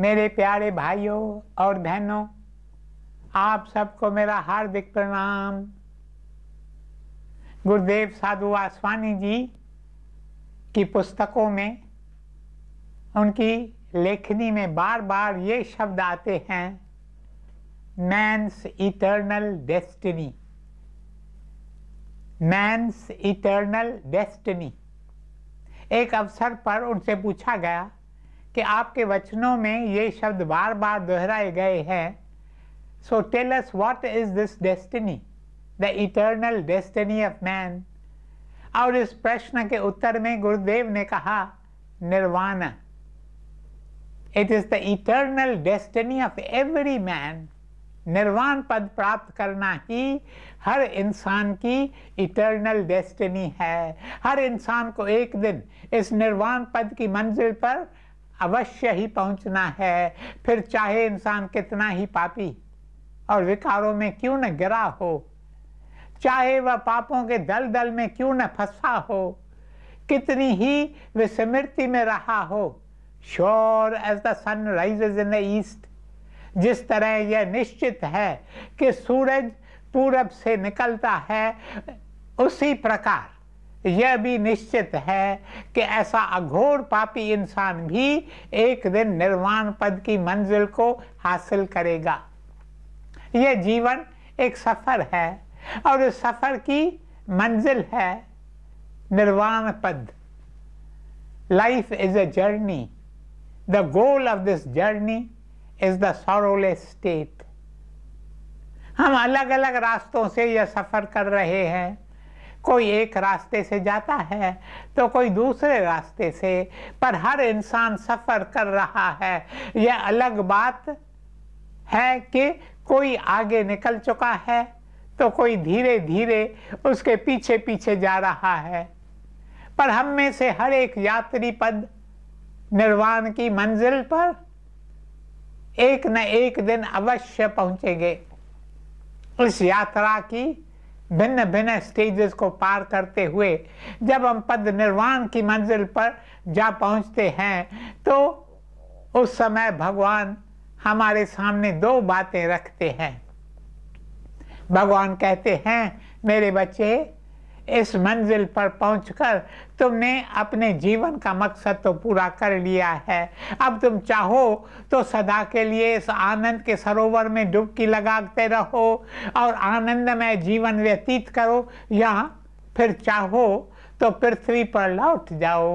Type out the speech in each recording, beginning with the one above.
मेरे प्यारे भाइयों और बहनों आप सबको मेरा हार्दिक प्रणाम गुरुदेव साधु आसवानी जी की पुस्तकों में उनकी लेखनी में बार बार ये शब्द आते हैं man's eternal destiny man's eternal destiny एक अवसर पर उनसे पूछा गया कि आपके वचनों में ये शब्द बार बार दोहराए गए हैं so tell us what is this destiny the eternal destiny of man और इस प्रश्न के उत्तर में गुरुदेव ने कहा nirvana it is the eternal destiny of every man निर्वाण पद प्राप्त करना ही हर इंसान की इटर्नल डेस्टिनी है हर इंसान को एक दिन इस निर्वाण पद की मंजिल पर अवश्य ही पहुंचना है फिर चाहे इंसान कितना ही पापी और विकारों में क्यों न गिरा हो चाहे वह पापों के दल दल में क्यों न फंसा हो कितनी ही विस्मृति में रहा हो sure as the sun rise in the east जिस तरह यह निश्चित है कि सूरज पूरब से निकलता है उसी प्रकार यह भी निश्चित है कि ऐसा अघोर पापी इंसान भी एक दिन निर्वाण पद की मंजिल को हासिल करेगा यह जीवन एक सफर है और इस सफर की मंजिल है निर्वाण पद life is a journey the goal of this journey is the sorrowless state हम अलग अलग रास्तों से यह सफर कर रहे हैं कोई एक रास्ते से जाता है तो कोई दूसरे रास्ते से पर हर इंसान सफ़र कर रहा है यह अलग बात है कि कोई आगे निकल चुका है तो कोई धीरे धीरे उसके पीछे पीछे जा रहा है पर हम में से हर एक यात्री पद निर्वाण की मंजिल पर एक न एक दिन अवश्य पहुंचेंगे इस यात्रा की भिन्न भिन्न स्टेजेस को पार करते हुए जब हम पद निर्वाण की मंजिल पर जा पहुंचते हैं तो उस समय भगवान हमारे सामने दो बातें रखते हैं भगवान कहते हैं मेरे बच्चे इस मंजिल पर पहुंचकर तुमने अपने जीवन का मकसद तो पूरा कर लिया है अब तुम चाहो तो सदा के लिए इस आनंद के सरोवर में डुबकी लगाते रहो और आनंदमय जीवन व्यतीत करो या फिर चाहो तो पृथ्वी पर लौट जाओ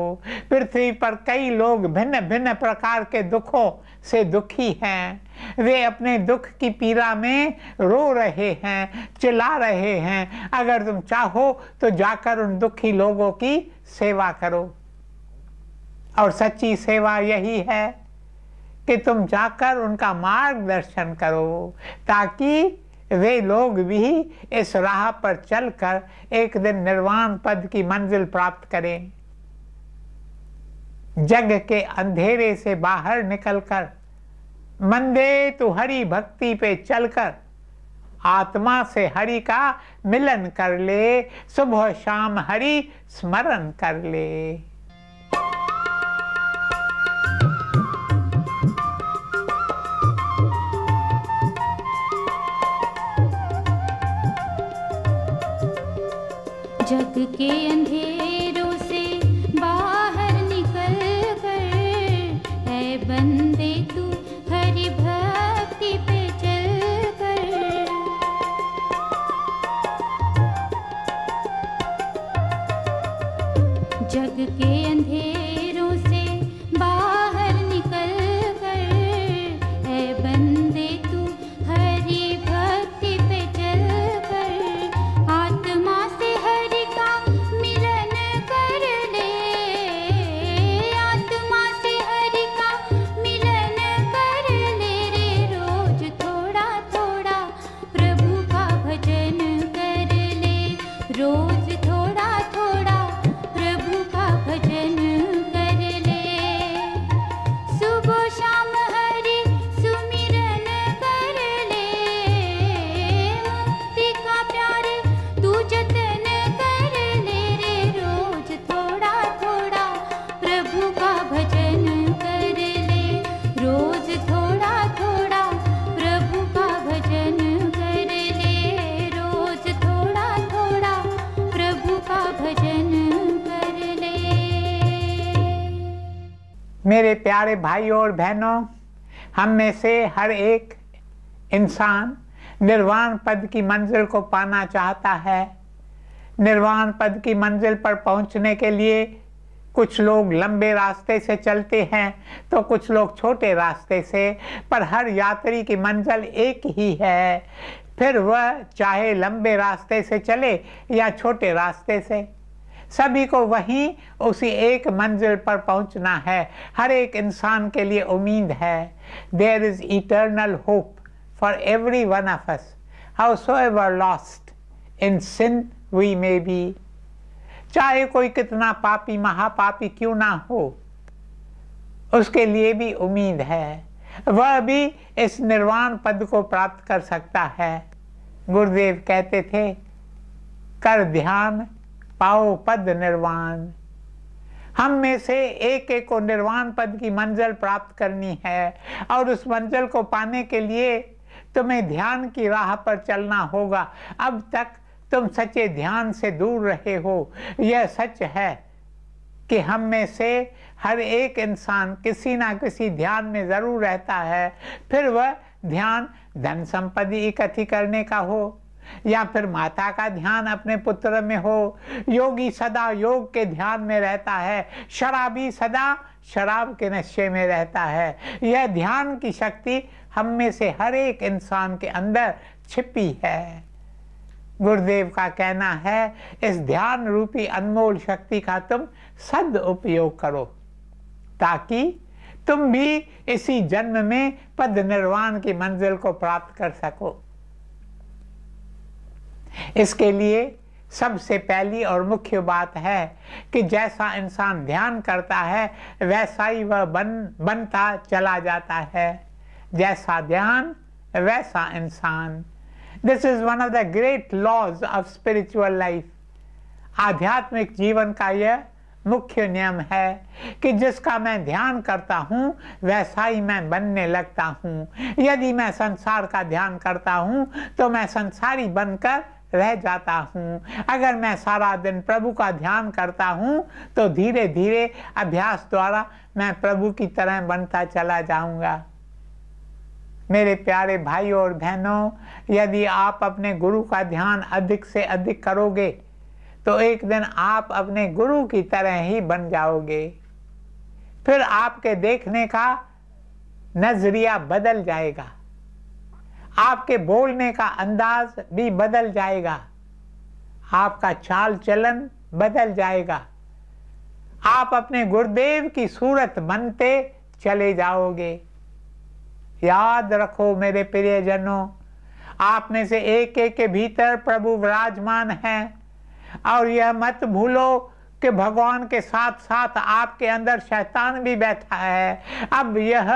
पृथ्वी पर कई लोग भिन्न भिन्न प्रकार के दुखों से दुखी हैं वे अपने दुख की पीड़ा में रो रहे हैं चिल्ला रहे हैं अगर तुम चाहो तो जाकर उन दुखी लोगों की सेवा करो और सच्ची सेवा यही है कि तुम जाकर उनका मार्गदर्शन करो ताकि वे लोग भी इस राह पर चलकर एक दिन निर्वाण पद की मंजिल प्राप्त करें जग के अंधेरे से बाहर निकलकर मंदे तो हरि भक्ति पे चलकर आत्मा से हरि का मिलन कर ले सुबह शाम हरि स्मरण कर ले जग के मेरे प्यारे भाई और बहनों हम में से हर एक इंसान निर्वाण पद की मंजिल को पाना चाहता है निर्वाण पद की मंजिल पर पहुंचने के लिए कुछ लोग लंबे रास्ते से चलते हैं तो कुछ लोग छोटे रास्ते से पर हर यात्री की मंजिल एक ही है फिर वह चाहे लंबे रास्ते से चले या छोटे रास्ते से सभी को वहीं उसी एक मंजिल पर पहुंचना है हर एक इंसान के लिए उम्मीद है there is eternal hope for every one of us howsoever lost in sin we may be चाहे कोई कितना पापी महापापी क्यों ना हो उसके लिए भी उम्मीद है वह भी इस निर्वाण पद को प्राप्त कर सकता है गुरुदेव कहते थे कर ध्यान पाओ पद निर्वाण हम में से एक एक को निर्वाण पद की मंजिल प्राप्त करनी है और उस मंजिल को पाने के लिए तुम्हें ध्यान की राह पर चलना होगा अब तक तुम सच्चे ध्यान से दूर रहे हो यह सच है कि हम में से हर एक इंसान किसी ना किसी ध्यान में ज़रूर रहता है फिर वह ध्यान धन संपत्ति इकट्ठी करने का हो या फिर माता का ध्यान अपने पुत्र में हो योगी सदा योग के ध्यान में रहता है शराबी सदा शराब के नशे में रहता है यह ध्यान की शक्ति हम में से हर एक इंसान के अंदर छिपी है गुरुदेव का कहना है इस ध्यान रूपी अनमोल शक्ति का तुम सद उपयोग करो ताकि तुम भी इसी जन्म में पद निर्वाण की मंजिल को प्राप्त कर सको इसके लिए सबसे पहली और मुख्य बात है कि जैसा इंसान ध्यान करता है वैसा ही वह बन बनता चला जाता है जैसा ध्यान वैसा इंसान this is one of the great laws of spiritual life आध्यात्मिक जीवन का यह मुख्य नियम है कि जिसका मैं ध्यान करता हूँ वैसा ही मैं बनने लगता हूँ यदि मैं संसार का ध्यान करता हूँ तो मैं संसारी बनकर रह जाता हूँ अगर मैं सारा दिन प्रभु का ध्यान करता हूँ तो धीरे धीरे अभ्यास द्वारा मैं प्रभु की तरह बनता चला जाऊँगा मेरे प्यारे भाई और बहनों यदि आप अपने गुरु का ध्यान अधिक से अधिक करोगे तो एक दिन आप अपने गुरु की तरह ही बन जाओगे फिर आपके देखने का नजरिया बदल जाएगा आपके बोलने का अंदाज भी बदल जाएगा आपका चाल चलन बदल जाएगा आप अपने गुरुदेव की सूरत बनते चले जाओगे याद रखो मेरे प्रियजनों आप में से एक एक के भीतर प्रभु विराजमान हैं और यह मत भूलो कि भगवान के साथ साथ आपके अंदर शैतान भी बैठा है अब यह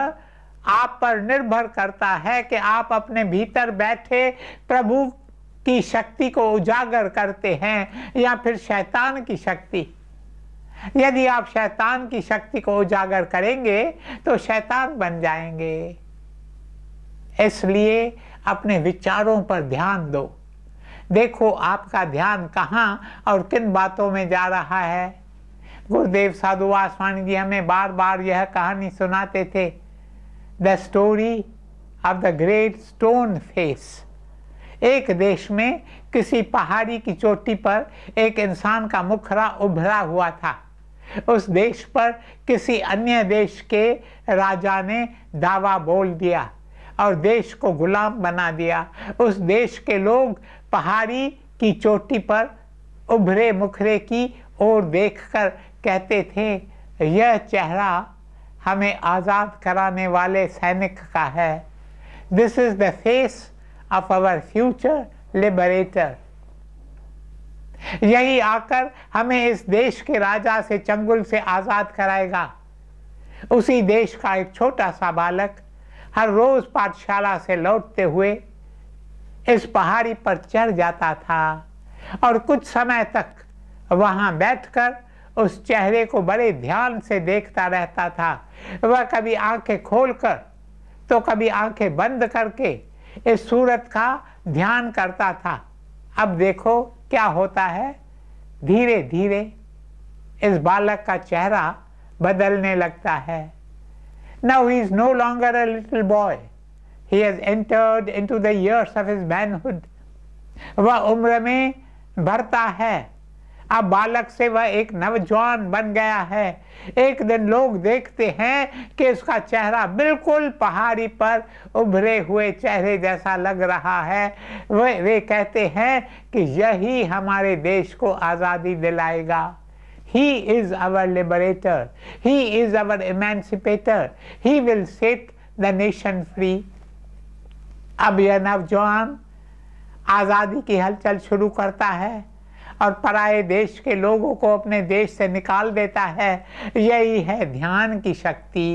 आप पर निर्भर करता है कि आप अपने भीतर बैठे प्रभु की शक्ति को उजागर करते हैं या फिर शैतान की शक्ति यदि आप शैतान की शक्ति को उजागर करेंगे तो शैतान बन जाएंगे इसलिए अपने विचारों पर ध्यान दो देखो आपका ध्यान कहाँ और किन बातों में जा रहा है गुरुदेव साधु वासवाणी जी हमें बार बार यह कहानी सुनाते थे the story of the great stone face एक देश में किसी पहाड़ी की चोटी पर एक इंसान का मुखरा उभरा हुआ था उस देश पर किसी अन्य देश के राजा ने दावा बोल दिया और देश को गुलाम बना दिया उस देश के लोग पहाड़ी की चोटी पर उभरे मुखरे की ओर देखकर कहते थे यह चेहरा हमें आज़ाद कराने वाले सैनिक का है this is the face of our future liberator यही आकर हमें इस देश के राजा से चंगुल से आज़ाद कराएगा उसी देश का एक छोटा सा बालक हर रोज़ पाठशाला से लौटते हुए इस पहाड़ी पर चढ़ जाता था और कुछ समय तक वहाँ बैठकर उस चेहरे को बड़े ध्यान से देखता रहता था वह कभी आंखें खोलकर तो कभी आंखें बंद करके इस सूरत का ध्यान करता था अब देखो क्या होता है धीरे धीरे इस बालक का चेहरा बदलने लगता है now he is no longer a little boy he has entered into the years of his manhood वह उम्र में भरता है अब बालक से वह एक नवजवान बन गया है एक दिन लोग देखते हैं कि उसका चेहरा बिल्कुल पहाड़ी पर उभरे हुए चेहरे जैसा लग रहा है वे वे कहते हैं कि यही हमारे देश को आज़ादी दिलाएगा He is our liberator. He is our emancipator. He will set the nation free. अब यह नवजवान आज़ादी की हलचल शुरू करता है और पराए देश के लोगों को अपने देश से निकाल देता है यही है ध्यान की शक्ति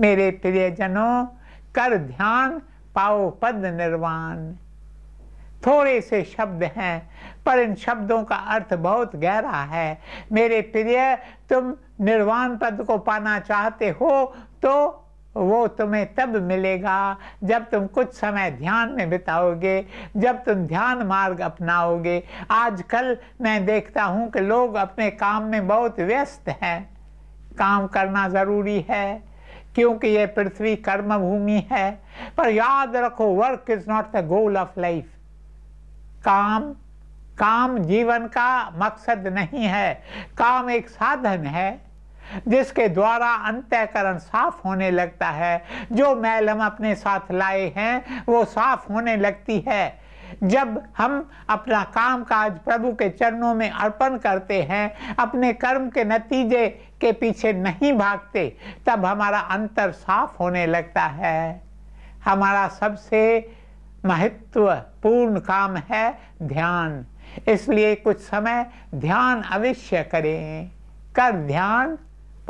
मेरे प्रियजनों कर ध्यान पाओ पद निर्वाण थोड़े से शब्द हैं पर इन शब्दों का अर्थ बहुत गहरा है मेरे प्रिय तुम निर्वाण पद को पाना चाहते हो तो वो तुम्हें तब मिलेगा जब तुम कुछ समय ध्यान में बिताओगे जब तुम ध्यान मार्ग अपनाओगे आजकल मैं देखता हूँ कि लोग अपने काम में बहुत व्यस्त हैं काम करना ज़रूरी है क्योंकि ये पृथ्वी कर्म भूमि है पर याद रखो work is not the goal of life काम काम जीवन का मकसद नहीं है काम एक साधन है जिसके द्वारा अंतःकरण साफ होने लगता है जो मैल हम अपने साथ लाए हैं वो साफ होने लगती है जब हम अपना काम काज प्रभु के चरणों में अर्पण करते हैं अपने कर्म के नतीजे के पीछे नहीं भागते तब हमारा अंतर साफ होने लगता है हमारा सबसे महत्वपूर्ण काम है ध्यान इसलिए कुछ समय ध्यान अवश्य करें कर ध्यान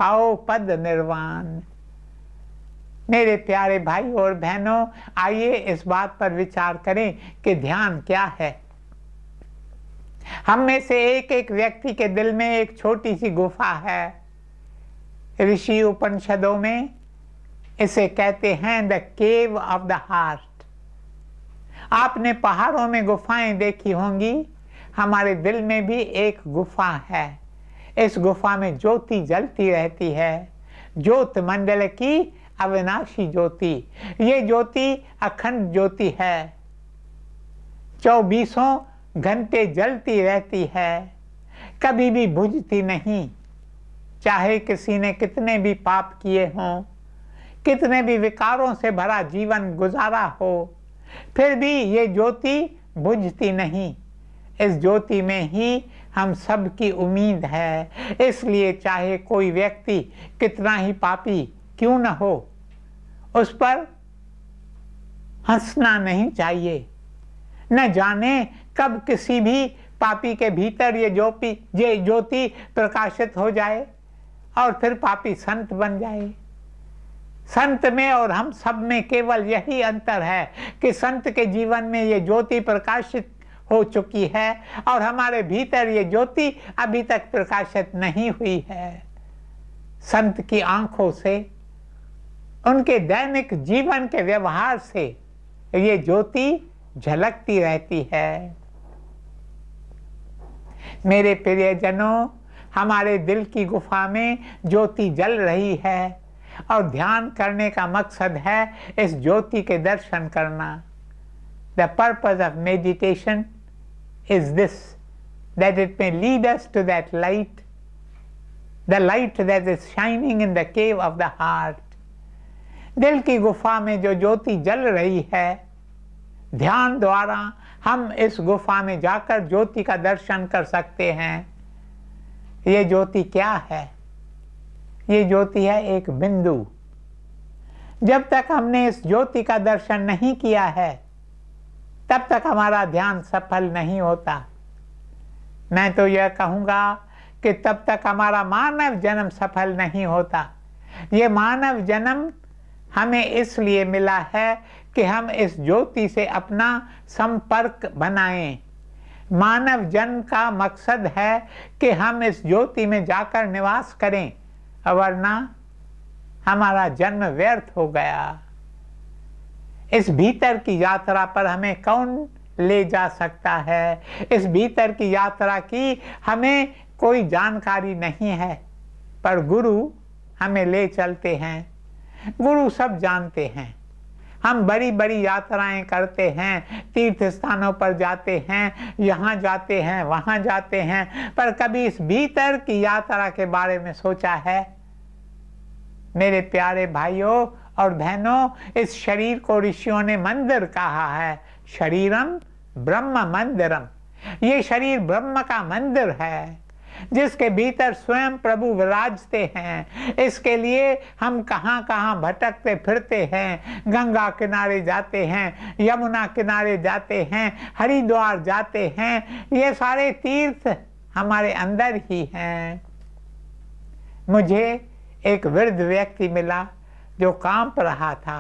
पाओ पद निर्वाण मेरे प्यारे भाई और बहनों आइए इस बात पर विचार करें कि ध्यान क्या है हम में से एक एक व्यक्ति के दिल में एक छोटी सी गुफा है ऋषि उपनिषदों में इसे कहते हैं the cave of the heart आपने पहाड़ों में गुफाएं देखी होंगी हमारे दिल में भी एक गुफा है इस गुफा में ज्योति जलती रहती है ज्योत मंडल की अविनाशी ज्योति ये ज्योति अखंड ज्योति है चौबीसों घंटे जलती रहती है कभी भी बुझती नहीं चाहे किसी ने कितने भी पाप किए हों कितने भी विकारों से भरा जीवन गुजारा हो फिर भी ये ज्योति बुझती नहीं इस ज्योति में ही हम सब की उम्मीद है इसलिए चाहे कोई व्यक्ति कितना ही पापी क्यों न हो उस पर हंसना नहीं चाहिए न जाने कब किसी भी पापी के भीतर ये ज्योति ये ज्योति प्रकाशित हो जाए और फिर पापी संत बन जाए संत में और हम सब में केवल यही अंतर है कि संत के जीवन में ये ज्योति प्रकाशित हो चुकी है और हमारे भीतर ये ज्योति अभी तक प्रकाशित नहीं हुई है संत की आंखों से उनके दैनिक जीवन के व्यवहार से ये ज्योति झलकती रहती है मेरे प्रियजनों हमारे दिल की गुफा में ज्योति जल रही है और ध्यान करने का मकसद है इस ज्योति के दर्शन करना the purpose of meditation is this that it may lead us to that light, the light that is shining in the cave of the heart. दिल की गुफा में जो ज्योति जल रही है ध्यान द्वारा हम इस गुफा में जाकर ज्योति का दर्शन कर सकते हैं ये ज्योति क्या है ये ज्योति है एक बिंदु जब तक हमने इस ज्योति का दर्शन नहीं किया है तब तक हमारा ध्यान सफल नहीं होता मैं तो यह कहूँगा कि तब तक हमारा मानव जन्म सफल नहीं होता ये मानव जन्म हमें इसलिए मिला है कि हम इस ज्योति से अपना संपर्क बनाएं मानव जन्म का मकसद है कि हम इस ज्योति में जाकर निवास करें वरना हमारा जन्म व्यर्थ हो गया इस भीतर की यात्रा पर हमें कौन ले जा सकता है इस भीतर की यात्रा की हमें कोई जानकारी नहीं है पर गुरु हमें ले चलते हैं गुरु सब जानते हैं हम बड़ी बड़ी यात्राएं करते हैं तीर्थ स्थानों पर जाते हैं यहाँ जाते हैं वहाँ जाते हैं पर कभी इस भीतर की यात्रा के बारे में सोचा है मेरे प्यारे भाइयों और बहनों इस शरीर को ऋषियों ने मंदिर कहा है शरीरम ब्रह्म मंदिरम ये शरीर ब्रह्म का मंदिर है जिसके भीतर स्वयं प्रभु विराजते हैं इसके लिए हम कहाँ कहाँ भटकते फिरते हैं गंगा किनारे जाते हैं यमुना किनारे जाते हैं हरिद्वार जाते हैं ये सारे तीर्थ हमारे अंदर ही हैं मुझे एक वृद्ध व्यक्ति मिला जो काम पर रहा था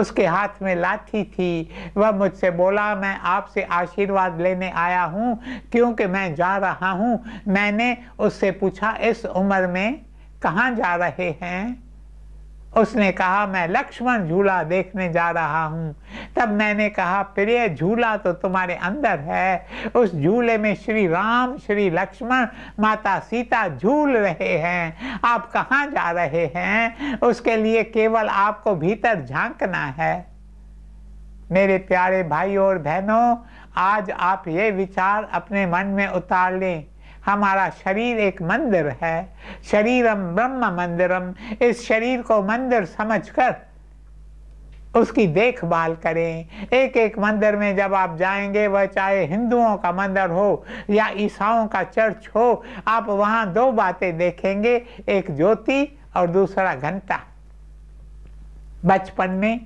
उसके हाथ में लाठी थी वह मुझसे बोला मैं आपसे आशीर्वाद लेने आया हूँ क्योंकि मैं जा रहा हूँ मैंने उससे पूछा इस उम्र में कहाँ जा रहे हैं उसने कहा मैं लक्ष्मण झूला देखने जा रहा हूँ तब मैंने कहा प्रिय झूला तो तुम्हारे अंदर है उस झूले में श्री राम श्री लक्ष्मण माता सीता झूल रहे हैं आप कहाँ जा रहे हैं उसके लिए केवल आपको भीतर झांकना है मेरे प्यारे भाई और बहनों आज आप ये विचार अपने मन में उतार लें हमारा शरीर एक मंदिर है शरीरम ब्रह्म मंदिरम इस शरीर को मंदिर समझकर उसकी देखभाल करें एक एक मंदिर में जब आप जाएंगे वह चाहे हिंदुओं का मंदिर हो या ईसाओं का चर्च हो आप वहाँ दो बातें देखेंगे एक ज्योति और दूसरा घंटा बचपन में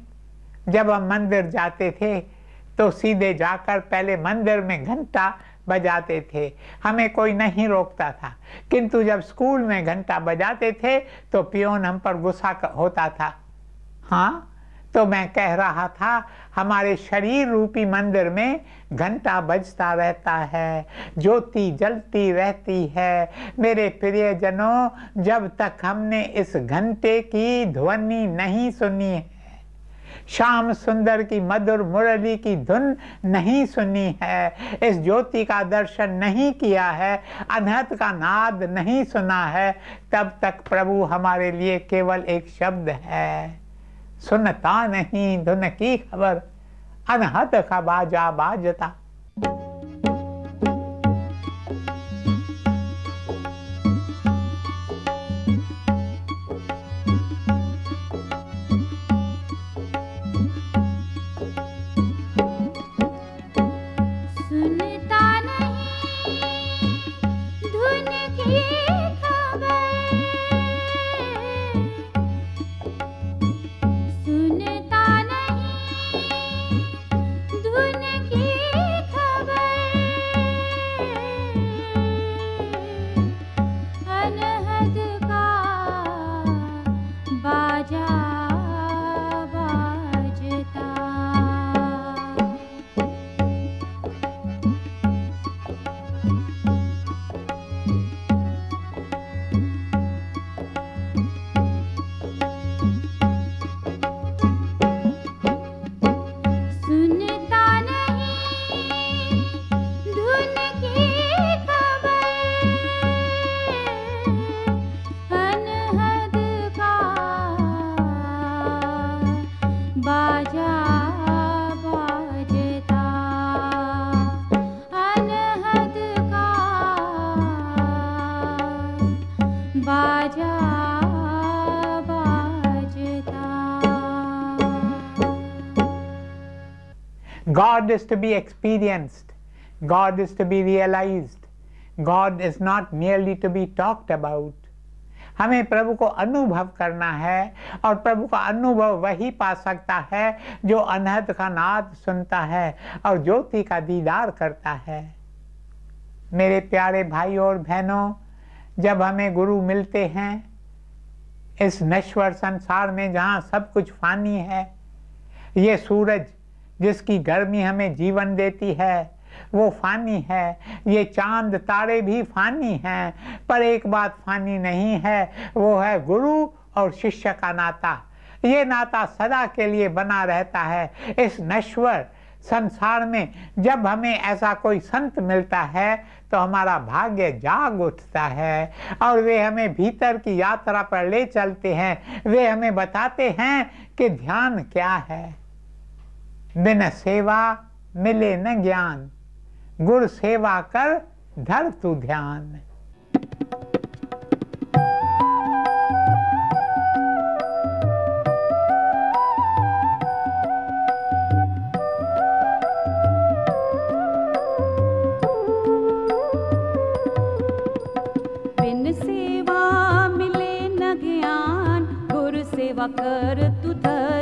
जब हम मंदिर जाते थे तो सीधे जाकर पहले मंदिर में घंटा बजाते थे हमें कोई नहीं रोकता था किंतु जब स्कूल में घंटा बजाते थे तो पियोन हम पर गुस्सा होता था हाँ तो मैं कह रहा था हमारे शरीर रूपी मंदिर में घंटा बजता रहता है ज्योति जलती रहती है मेरे प्रियजनों जब तक हमने इस घंटे की ध्वनि नहीं सुनी है श्याम सुंदर की मधुर मुरली की धुन नहीं सुनी है इस ज्योति का दर्शन नहीं किया है अनहत का नाद नहीं सुना है तब तक प्रभु हमारे लिए केवल एक शब्द है सुनता नहीं धुन की खबर अनहत का बाजा बाजता God is to be experienced, God is to be realized, God is not merely to be talked about. हमें प्रभु को अनुभव करना है और प्रभु का अनुभव वही पा सकता है जो अनहद का नाद सुनता है और ज्योति का दीदार करता है मेरे प्यारे भाई और बहनों जब हमें गुरु मिलते हैं इस नश्वर संसार में जहाँ सब कुछ फानी है ये सूरज जिसकी गर्मी हमें जीवन देती है वो फानी है ये चांद तारे भी फानी हैं पर एक बात फानी नहीं है वो है गुरु और शिष्य का नाता ये नाता सदा के लिए बना रहता है इस नश्वर संसार में जब हमें ऐसा कोई संत मिलता है तो हमारा भाग्य जाग उठता है और वे हमें भीतर की यात्रा पर ले चलते हैं वे हमें बताते हैं कि ध्यान क्या है बिन सेवा मिले न ज्ञान गुर सेवा कर धर तू ध्यान बिन सेवा मिले न ज्ञान गुर सेवा कर तू धर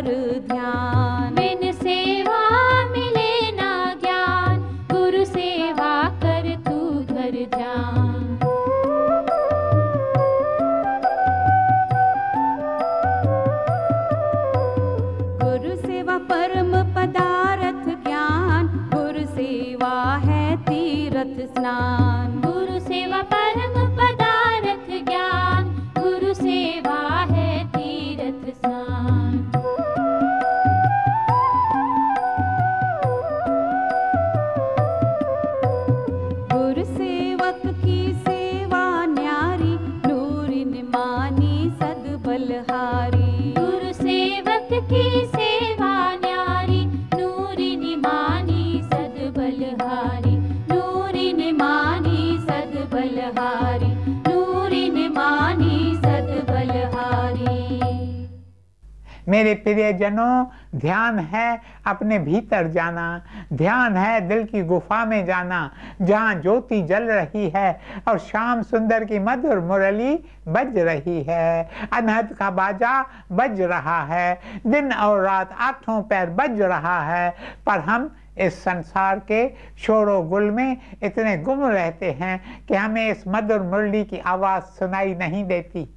प्रियजनों ध्यान है अपने भीतर जाना ध्यान है दिल की गुफा में जाना जहाँ ज्योति जल रही है और शाम सुंदर की मधुर मुरली बज रही है अनहद का बाजा बज रहा है दिन और रात आठों पैर बज रहा है पर हम इस संसार के शोरों गुल में इतने गुम रहते हैं कि हमें इस मधुर मुरली की आवाज़ सुनाई नहीं देती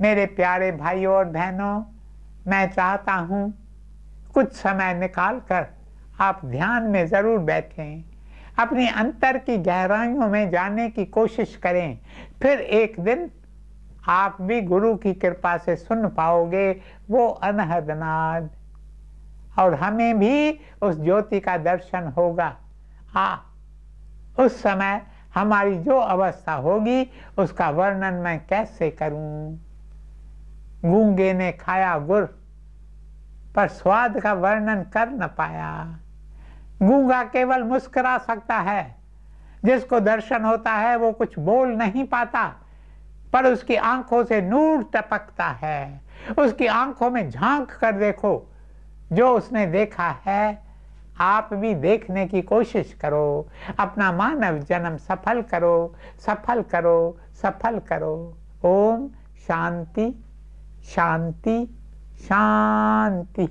मेरे प्यारे भाइयों और बहनों मैं चाहता हूँ कुछ समय निकाल कर आप ध्यान में ज़रूर बैठें अपने अंतर की गहराइयों में जाने की कोशिश करें फिर एक दिन आप भी गुरु की कृपा से सुन पाओगे वो अनहदनाद और हमें भी उस ज्योति का दर्शन होगा आ उस समय हमारी जो अवस्था होगी उसका वर्णन मैं कैसे करूं गूंगे ने खाया गुड़ पर स्वाद का वर्णन कर न पाया गूंगा केवल मुस्कुरा सकता है जिसको दर्शन होता है वो कुछ बोल नहीं पाता पर उसकी आंखों से नूर टपकता है उसकी आंखों में झांक कर देखो जो उसने देखा है आप भी देखने की कोशिश करो अपना मानव जन्म सफल करो सफल करो सफल करो ओम शांति शांति शांति